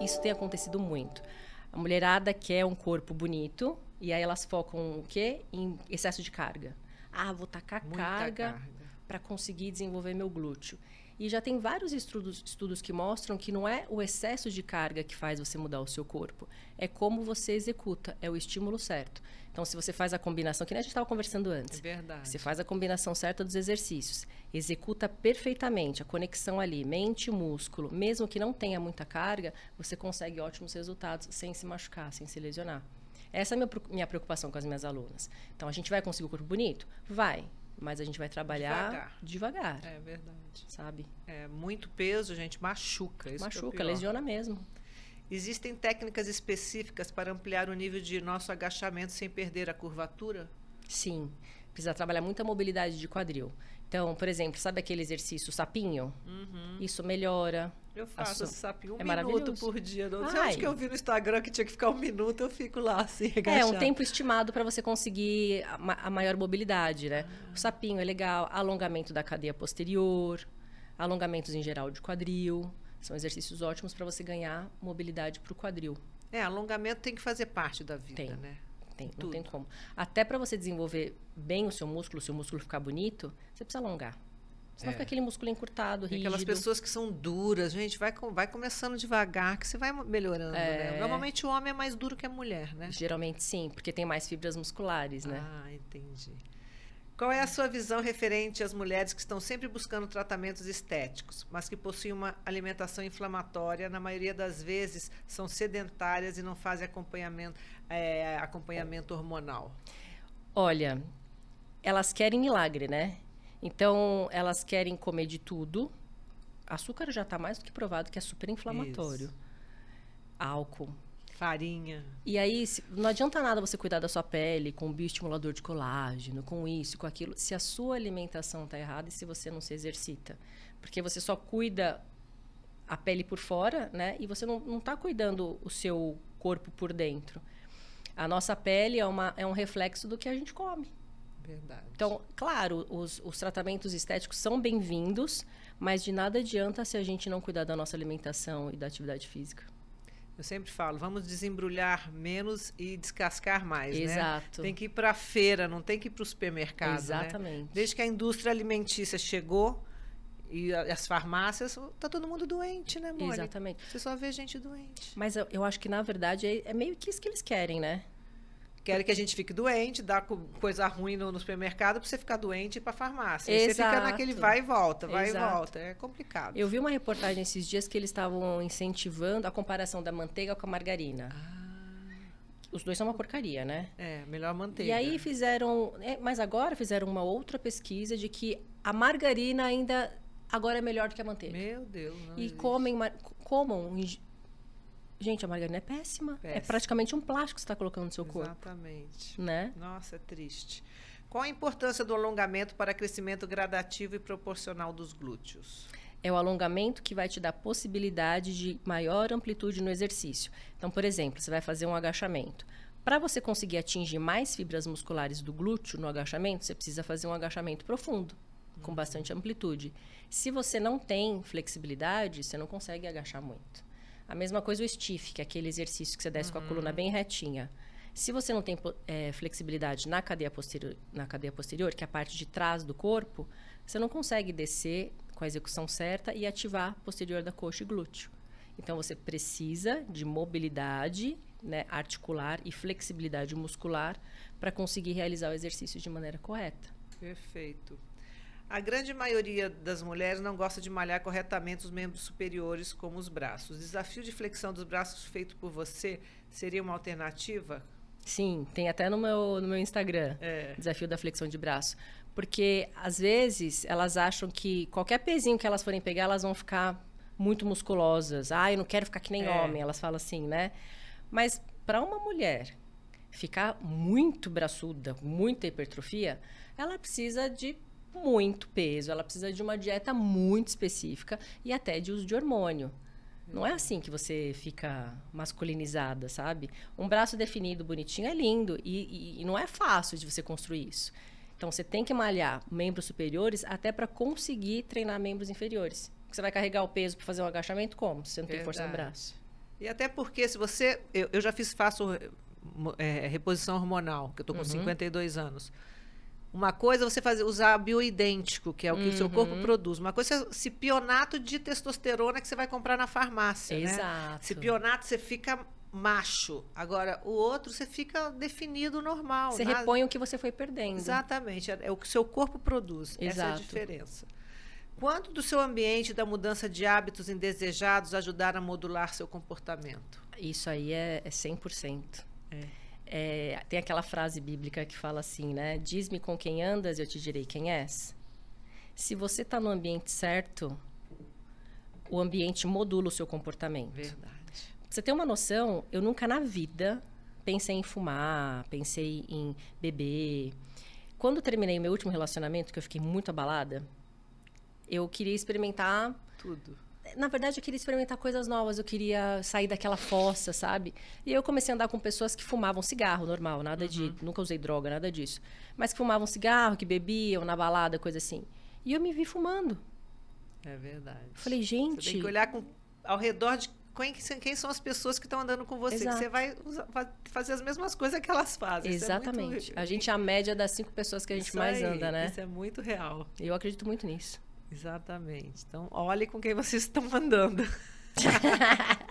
isso tem acontecido muito. A mulherada quer um corpo bonito e aí elas focam o quê? Em excesso de carga. Ah, vou tacar Muita carga. carga para conseguir desenvolver meu glúteo. E já tem vários estudos, estudos que mostram que não é o excesso de carga que faz você mudar o seu corpo, é como você executa, é o estímulo certo. Então, se você faz a combinação, que nem a gente estava conversando antes. É verdade. Você faz a combinação certa dos exercícios, executa perfeitamente a conexão ali, mente e músculo, mesmo que não tenha muita carga, você consegue ótimos resultados sem se machucar, sem se lesionar. Essa é a minha preocupação com as minhas alunas. Então, a gente vai conseguir o corpo bonito? Vai. Mas a gente vai trabalhar devagar. devagar é verdade. Sabe? É, muito peso, gente, machuca. Isso é machuca, é lesiona mesmo. Existem técnicas específicas para ampliar o nível de nosso agachamento sem perder a curvatura? Sim. Precisa trabalhar muita mobilidade de quadril. Então, por exemplo, sabe aquele exercício sapinho? Uhum. Isso melhora eu faço esse sapinho um é minuto por dia. Não sei onde que eu vi no Instagram que tinha que ficar um minuto, eu fico lá assim, agachada. É, um tempo estimado para você conseguir a, a, maior mobilidade, né? Ah. O sapinho é legal, alongamento da cadeia posterior, alongamentos em geral de quadril. São exercícios ótimos para você ganhar mobilidade para o quadril. É, alongamento tem que fazer parte da vida, tem, né? Tem, Tudo. não tem como. Até para você desenvolver bem o seu músculo, o seu músculo ficar bonito, você precisa alongar. Senão é. fica aquele músculo encurtado, rígido. aquelas pessoas que são duras, gente, vai, vai começando devagar, que você vai melhorando, né? é. né? Normalmente o homem é mais duro que a mulher, né? Geralmente sim, porque tem mais fibras musculares, né? Ah, entendi. Qual é a sua visão referente às mulheres que estão sempre buscando tratamentos estéticos, mas que possuem uma alimentação inflamatória, na maioria das vezes são sedentárias e não fazem acompanhamento, é, acompanhamento hormonal? Olha, elas querem milagre, né? Então, elas querem comer de tudo. Açúcar já está mais do que provado que é super inflamatório. Isso. Álcool. Farinha. E aí, não adianta nada você cuidar da sua pele com bioestimulador de colágeno, com isso, com aquilo, se a sua alimentação está errada e se você não se exercita. Porque você só cuida a pele por fora, né? E você não está cuidando o seu corpo por dentro. A nossa pele é, uma, é um reflexo do que a gente come. Verdade. Então, claro, os, os tratamentos estéticos são bem-vindos, mas de nada adianta se a gente não cuidar da nossa alimentação e da atividade física. Eu sempre falo, vamos desembrulhar menos e descascar mais, Exato. né? Exato. Tem que ir para a feira, não tem que ir para o supermercado, né? Exatamente. Né? Desde que a indústria alimentícia chegou e as farmácias, tá todo mundo doente, né, Mônica? Exatamente. Você só vê gente doente. Mas eu, eu acho que, na verdade, é, é meio que isso que eles querem, né? Querem que a gente fique doente, dá coisa ruim no, no supermercado para você ficar doente e para farmácia. Exato. E você fica naquele vai e volta, vai Exato. e volta. É complicado. Eu vi uma reportagem esses dias que eles estavam incentivando a comparação da manteiga com a margarina. Ah os dois são uma porcaria, né? É, melhor manteiga. E aí fizeram, é, mas agora fizeram uma outra pesquisa de que a margarina ainda agora é melhor do que a manteiga. Meu Deus. Não e existe. comem comam Gente, a margarina é péssima. É péssima. É praticamente um plástico que você está colocando no seu corpo. Exatamente. Né? Nossa, é triste. Qual a importância do alongamento para crescimento gradativo e proporcional dos glúteos? É o alongamento que vai te dar possibilidade de maior amplitude no exercício. Então, por exemplo, você vai fazer um agachamento. Para você conseguir atingir mais fibras musculares do glúteo no agachamento, você precisa fazer um agachamento profundo, com uhum. bastante amplitude. Se você não tem flexibilidade, você não consegue agachar muito. A mesma coisa o stiff, que é aquele exercício que você desce uhum. com a uhum. coluna bem retinha. Se você não tem é, flexibilidade na cadeia, posterior, na cadeia posterior, que é a parte de trás do corpo, você não consegue descer com a execução certa e ativar posterior da coxa e glúteo. Então você precisa de mobilidade né, articular e flexibilidade muscular para conseguir realizar o exercício de maneira correta. Perfeito. A grande maioria das mulheres não gosta de malhar corretamente os membros superiores, como os braços. O desafio de flexão dos braços feito por você seria uma alternativa? Sim, tem até no meu, no meu Instagram, é. desafio da flexão de braço. Porque, às vezes, elas acham que qualquer pezinho que elas forem pegar, elas vão ficar muito musculosas. Ah, eu não quero ficar que nem é. homem, elas falam assim, né? Mas, para uma mulher ficar muito braçuda, muita hipertrofia, ela precisa de muito peso, ela precisa de uma dieta muito específica e até de uso de hormônio. Não é assim que você fica masculinizada, sabe? Um braço definido, bonitinho, é lindo. E, e, e não é fácil de você construir isso. Então, você tem que malhar membros superiores até para conseguir treinar membros inferiores. Porque você vai carregar o peso para fazer um agachamento como? Se você não Verdade. tem força no braço. E até porque se você... Eu, eu já fiz, faço é, reposição hormonal, que eu tô com uhum. 52 anos. Uma coisa é você fazer, usar bioidêntico, que é o que uhum. o seu corpo uhum. produz. Uma coisa é cipionato de testosterona que você vai comprar na farmácia, né? Exato. né? Cipionato, você fica macho. Agora, o outro, você fica definido normal. Você na... repõe o que você foi perdendo. Exatamente. É, é o que o seu corpo produz. Exato. Essa é a diferença. Quanto do seu ambiente da mudança de hábitos indesejados ajudar a modular seu comportamento? Isso aí é, é 100%. É. É, tem aquela frase bíblica que fala assim, né? Diz-me com quem andas, eu te direi quem és. Se você está no ambiente certo, o ambiente modula o seu comportamento. Verdade. você tem uma noção, eu nunca na vida pensei em fumar, pensei em beber. Quando terminei meu último relacionamento, que eu fiquei muito abalada, eu queria experimentar tudo na verdade, eu queria experimentar coisas novas, eu queria sair daquela fossa, sabe? E eu comecei a andar com pessoas que fumavam cigarro normal, nada uhum. de. Nunca usei droga, nada disso. Mas que fumavam cigarro, que bebiam na balada, coisa assim. E eu me vi fumando. É verdade. Eu falei, gente. Você tem que olhar com, ao redor de quem, são as pessoas que estão andando com você. que você vai, vai, fazer as mesmas coisas que elas fazem. Exatamente. É muito... A gente é a média das cinco pessoas que a gente isso mais aí, anda, né? Isso é muito real. Eu acredito muito nisso. Exatamente. Então, olhe com quem vocês estão mandando.